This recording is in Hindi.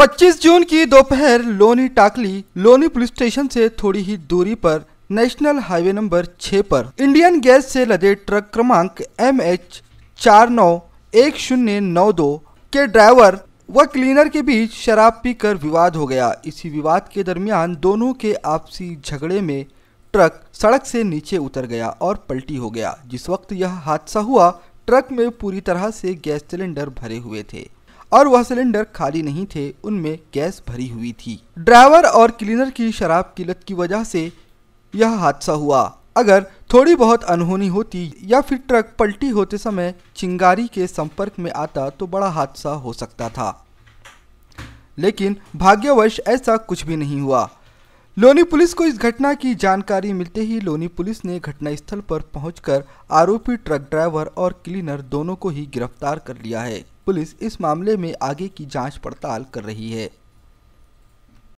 25 जून की दोपहर लोनी टाकली लोनी पुलिस स्टेशन से थोड़ी ही दूरी पर नेशनल हाईवे नंबर 6 पर इंडियन गैस से लदे ट्रक क्रमांक एम एच चार नौ एक शून्य नौ दो के ड्राइवर व क्लीनर के बीच शराब पीकर विवाद हो गया इसी विवाद के दरमियान दोनों के आपसी झगड़े में ट्रक सड़क से नीचे उतर गया और पलटी हो गया जिस वक्त यह हादसा हुआ ट्रक में पूरी तरह से गैस सिलेंडर भरे हुए थे और वह सिलेंडर खाली नहीं थे उनमें गैस भरी हुई थी ड्राइवर और क्लीनर की शराब की लत की वजह से यह हादसा हुआ अगर थोड़ी बहुत अनहोनी होती या फिर ट्रक पलटी होते समय चिंगारी के संपर्क में आता तो बड़ा हादसा हो सकता था लेकिन भाग्यवश ऐसा कुछ भी नहीं हुआ लोनी पुलिस को इस घटना की जानकारी मिलते ही लोनी पुलिस ने घटनास्थल पर पहुंचकर आरोपी ट्रक ड्राइवर और क्लीनर दोनों को ही गिरफ्तार कर लिया है पुलिस इस मामले में आगे की जांच पड़ताल कर रही है